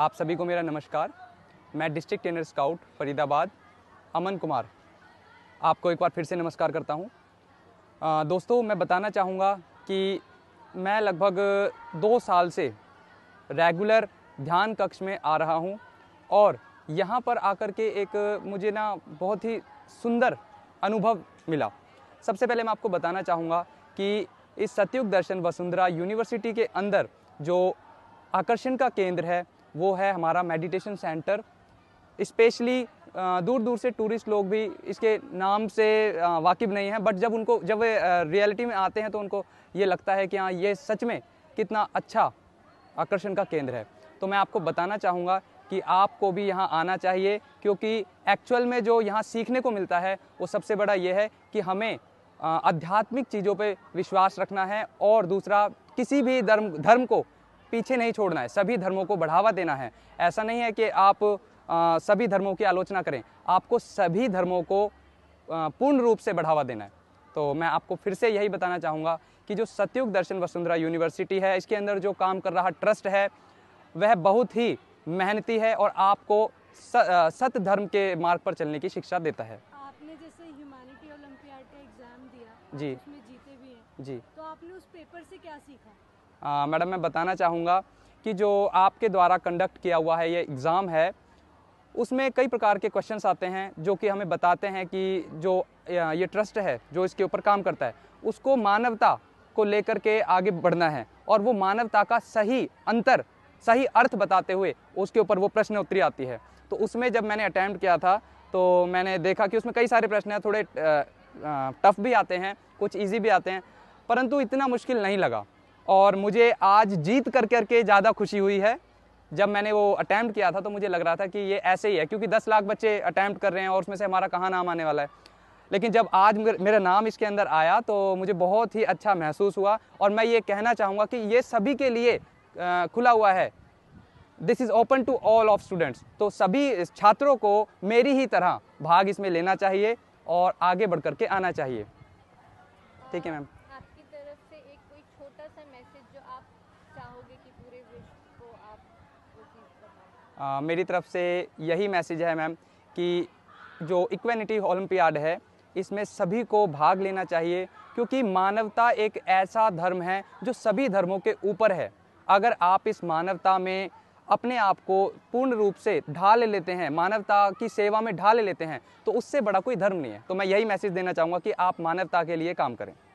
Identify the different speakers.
Speaker 1: आप सभी को मेरा नमस्कार मैं district trainer scout Faridabad Aman Kumar आपको एक बार फिर से नमस्कार करता हूँ दोस्तों मैं बताना चाहूँगा कि मैं लगभग दो साल से रेगुलर ध्यान कक्ष में आ रहा हूँ और यहाँ पर आकर के एक मुझे ना बहुत ही सुंदर अनुभव मिला सबसे पहले मैं आपको बताना चाहूँगा कि इस सतयुग दर्शन वसुंधरा यूनिवर्सिटी के अंदर जो आकर्षण का केंद्र है वो है हमारा मेडिटेशन सेंटर स्पेशली दूर दूर से टूरिस्ट लोग भी इसके नाम से वाकिफ़ नहीं हैं बट जब उनको जब वे रियलिटी में आते हैं तो उनको ये लगता है कि हाँ ये सच में कितना अच्छा आकर्षण का केंद्र है तो मैं आपको बताना चाहूँगा कि आपको भी यहाँ आना चाहिए क्योंकि एक्चुअल में जो यहाँ सीखने को मिलता है वो सबसे बड़ा ये है कि हमें आध्यात्मिक चीज़ों पर विश्वास रखना है और दूसरा किसी भी धर्म धर्म को पीछे नहीं छोड़ना है सभी धर्मों को बढ़ावा देना है ऐसा नहीं है कि आप आ, सभी धर्मों की आलोचना करें आपको सभी धर्मों को पूर्ण रूप से बढ़ावा देना है तो मैं आपको फिर से यही बताना चाहूँगा कि जो सत्युग दर्शन वसुंधरा यूनिवर्सिटी है इसके अंदर जो काम कर रहा ट्रस्ट है वह बहुत ही मेहनती है और आपको सत धर्म के मार्ग पर चलने की शिक्षा देता है आपने जैसे ह्यूमैनिटी ओलंपियाड का एग्जाम दिया जी उसमें जीते भी हैं जी तो आपने उस पेपर से क्या सीखा मैडम मैं बताना चाहूँगा कि जो आपके द्वारा कंडक्ट किया हुआ है ये एग्ज़ाम है उसमें कई प्रकार के क्वेश्चंस आते हैं जो कि हमें बताते हैं कि जो ये ट्रस्ट है जो इसके ऊपर काम करता है उसको मानवता को लेकर के आगे बढ़ना है और वो मानवता का सही अंतर सही अर्थ बताते हुए उसके ऊपर वो प्रश्न उत्तरी आती है तो उसमें जब मैंने अटैम्प्ट किया था तो मैंने देखा कि उसमें कई सारे प्रश्न हैं थोड़े टफ़ भी आते हैं कुछ ईजी भी आते हैं परंतु इतना मुश्किल नहीं लगा और मुझे आज जीत कर करके ज़्यादा खुशी हुई है जब मैंने वो अटैम्प्ट किया था तो मुझे लग रहा था कि ये ऐसे ही है क्योंकि दस लाख बच्चे अटैम्प्ट कर रहे हैं और उसमें से हमारा कहाँ नाम आने वाला है लेकिन जब आज मेरा नाम इसके अंदर आया तो मुझे बहुत ही अच्छा महसूस हुआ और मैं ये कहना चाहूँगा कि ये सभी के लिए खुला हुआ है this is open to all of students तो सभी छात्रों को मेरी ही तरह भाग इसमें लेना चाहिए और आगे बढ़ करके आना चाहिए ठीक है मैम आ, मेरी तरफ से यही मैसेज है मैम कि जो इक्वेनिटी ओलम्पियाड है इसमें सभी को भाग लेना चाहिए क्योंकि मानवता एक ऐसा धर्म है जो सभी धर्मों के ऊपर है अगर आप इस मानवता में अपने आप को पूर्ण रूप से ढाल लेते हैं मानवता की सेवा में ढाल लेते हैं तो उससे बड़ा कोई धर्म नहीं है तो मैं यही मैसेज देना चाहूँगा कि आप मानवता के लिए काम करें